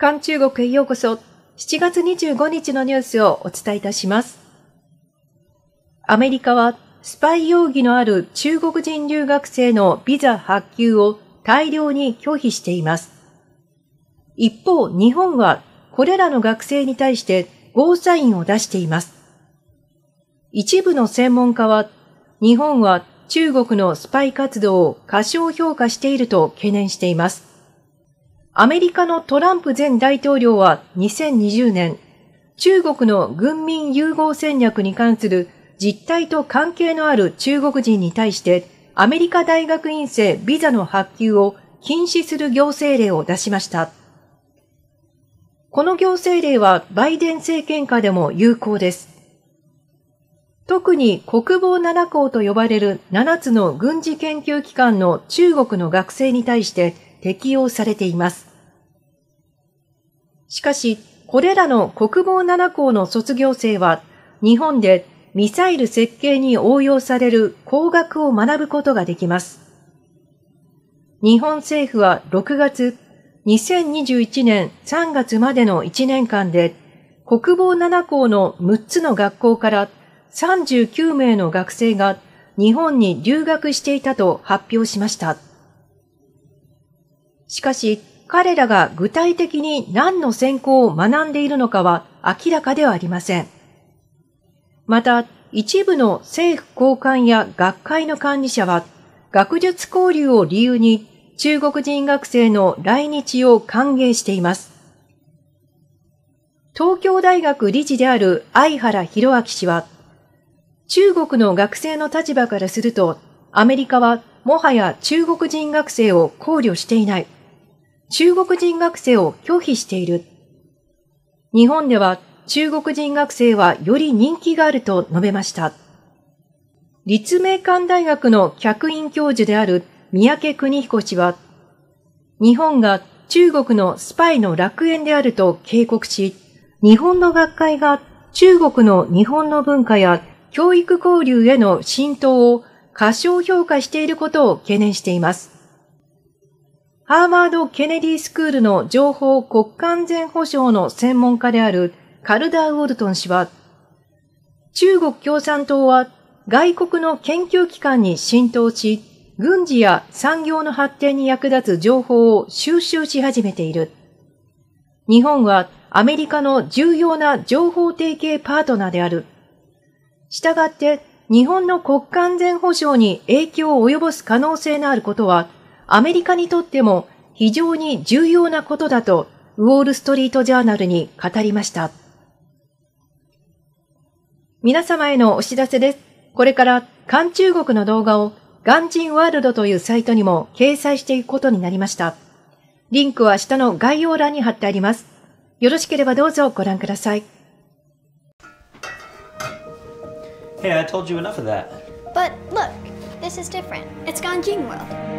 韓中国へようこそ7月25日のニュースをお伝えいたします。アメリカはスパイ容疑のある中国人留学生のビザ発給を大量に拒否しています。一方、日本はこれらの学生に対してゴーサインを出しています。一部の専門家は日本は中国のスパイ活動を過小評価していると懸念しています。アメリカのトランプ前大統領は2020年、中国の軍民融合戦略に関する実態と関係のある中国人に対して、アメリカ大学院生ビザの発給を禁止する行政令を出しました。この行政令はバイデン政権下でも有効です。特に国防7校と呼ばれる7つの軍事研究機関の中国の学生に対して適用されています。しかし、これらの国防7校の卒業生は、日本でミサイル設計に応用される工学を学ぶことができます。日本政府は6月、2021年3月までの1年間で、国防7校の6つの学校から39名の学生が日本に留学していたと発表しました。しかし、彼らが具体的に何の専攻を学んでいるのかは明らかではありません。また、一部の政府高官や学会の管理者は、学術交流を理由に中国人学生の来日を歓迎しています。東京大学理事である相原博明氏は、中国の学生の立場からすると、アメリカはもはや中国人学生を考慮していない。中国人学生を拒否している。日本では中国人学生はより人気があると述べました。立命館大学の客員教授である三宅邦彦氏は、日本が中国のスパイの楽園であると警告し、日本の学会が中国の日本の文化や教育交流への浸透を過小評価していることを懸念しています。ハーバード・ケネディスクールの情報国家安全保障の専門家であるカルダー・ウォルトン氏は、中国共産党は外国の研究機関に浸透し、軍事や産業の発展に役立つ情報を収集し始めている。日本はアメリカの重要な情報提携パートナーである。したがって、日本の国家安全保障に影響を及ぼす可能性のあることはアメリカにとっても非常に重要なことだとウォール・ストリート・ジャーナルに語りました。皆様へのお知らせです。これから韓中国の動画をガンジンワールドというサイトにも掲載していくことになりました。リンクは下の概要欄に貼ってあります。よろしければどうぞご覧ください。Hey, I told you enough of that. But look, this is different. It's g a n j i n World.